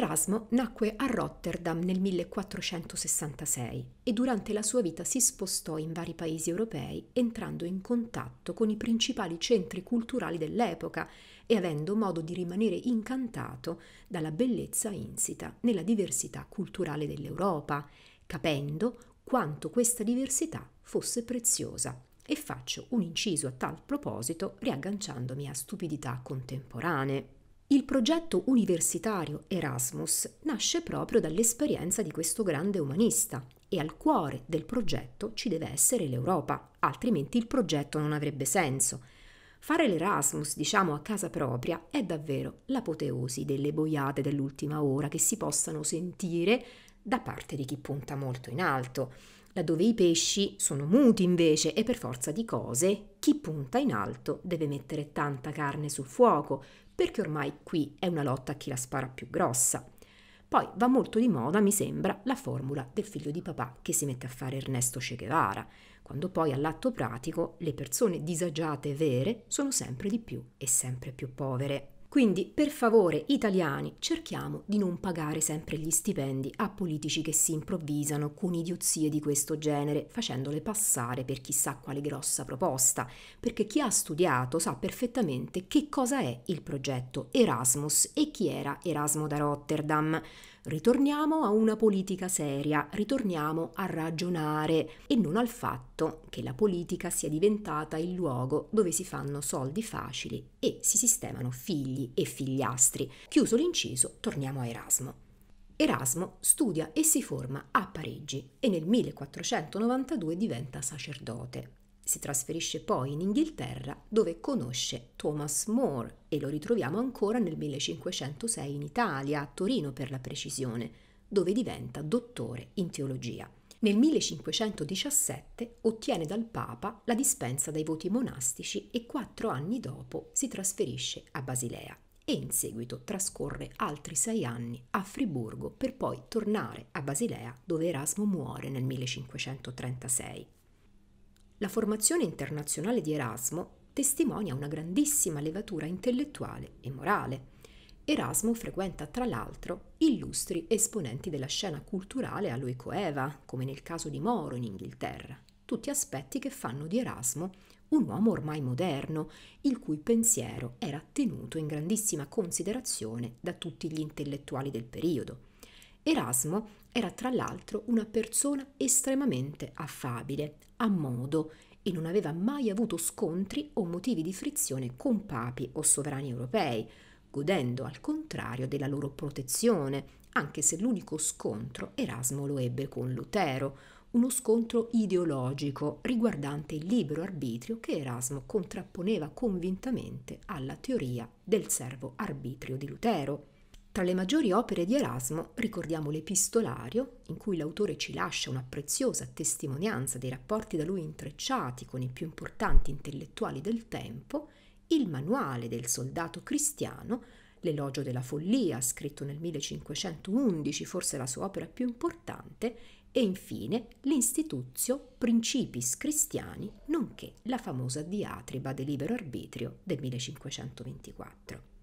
Erasmo nacque a Rotterdam nel 1466 e durante la sua vita si spostò in vari paesi europei entrando in contatto con i principali centri culturali dell'epoca e avendo modo di rimanere incantato dalla bellezza insita nella diversità culturale dell'Europa, capendo quanto questa diversità fosse preziosa. E faccio un inciso a tal proposito riagganciandomi a stupidità contemporanee. Il progetto universitario Erasmus nasce proprio dall'esperienza di questo grande umanista e al cuore del progetto ci deve essere l'Europa, altrimenti il progetto non avrebbe senso. Fare l'Erasmus, diciamo, a casa propria è davvero l'apoteosi delle boiate dell'ultima ora che si possano sentire da parte di chi punta molto in alto. Laddove i pesci sono muti invece e per forza di cose, chi punta in alto deve mettere tanta carne sul fuoco, perché ormai qui è una lotta a chi la spara più grossa. Poi va molto di moda, mi sembra, la formula del figlio di papà che si mette a fare Ernesto Che Guevara, quando poi all'atto pratico le persone disagiate vere sono sempre di più e sempre più povere. Quindi, per favore, italiani, cerchiamo di non pagare sempre gli stipendi a politici che si improvvisano con idiozie di questo genere, facendole passare per chissà quale grossa proposta, perché chi ha studiato sa perfettamente che cosa è il progetto Erasmus e chi era Erasmo da Rotterdam. Ritorniamo a una politica seria, ritorniamo a ragionare e non al fatto che la politica sia diventata il luogo dove si fanno soldi facili e si sistemano figli figli e figliastri. Chiuso l'inciso, torniamo a Erasmo. Erasmo studia e si forma a Parigi e nel 1492 diventa sacerdote. Si trasferisce poi in Inghilterra dove conosce Thomas More e lo ritroviamo ancora nel 1506 in Italia, a Torino per la precisione, dove diventa dottore in teologia. Nel 1517 ottiene dal Papa la dispensa dai voti monastici e quattro anni dopo si trasferisce a Basilea e in seguito trascorre altri sei anni a Friburgo per poi tornare a Basilea dove Erasmo muore nel 1536. La formazione internazionale di Erasmo testimonia una grandissima levatura intellettuale e morale Erasmo frequenta tra l'altro illustri esponenti della scena culturale a lui coeva, come nel caso di Moro in Inghilterra, tutti aspetti che fanno di Erasmo un uomo ormai moderno, il cui pensiero era tenuto in grandissima considerazione da tutti gli intellettuali del periodo. Erasmo era tra l'altro una persona estremamente affabile, a modo, e non aveva mai avuto scontri o motivi di frizione con papi o sovrani europei, godendo al contrario della loro protezione, anche se l'unico scontro Erasmo lo ebbe con Lutero, uno scontro ideologico riguardante il libero arbitrio che Erasmo contrapponeva convintamente alla teoria del servo arbitrio di Lutero. Tra le maggiori opere di Erasmo ricordiamo l'Epistolario, in cui l'autore ci lascia una preziosa testimonianza dei rapporti da lui intrecciati con i più importanti intellettuali del tempo, il manuale del soldato cristiano, l'elogio della follia, scritto nel 1511, forse la sua opera più importante, e infine l'Istituzio Principis Cristiani, nonché la famosa diatriba del libero arbitrio del 1524.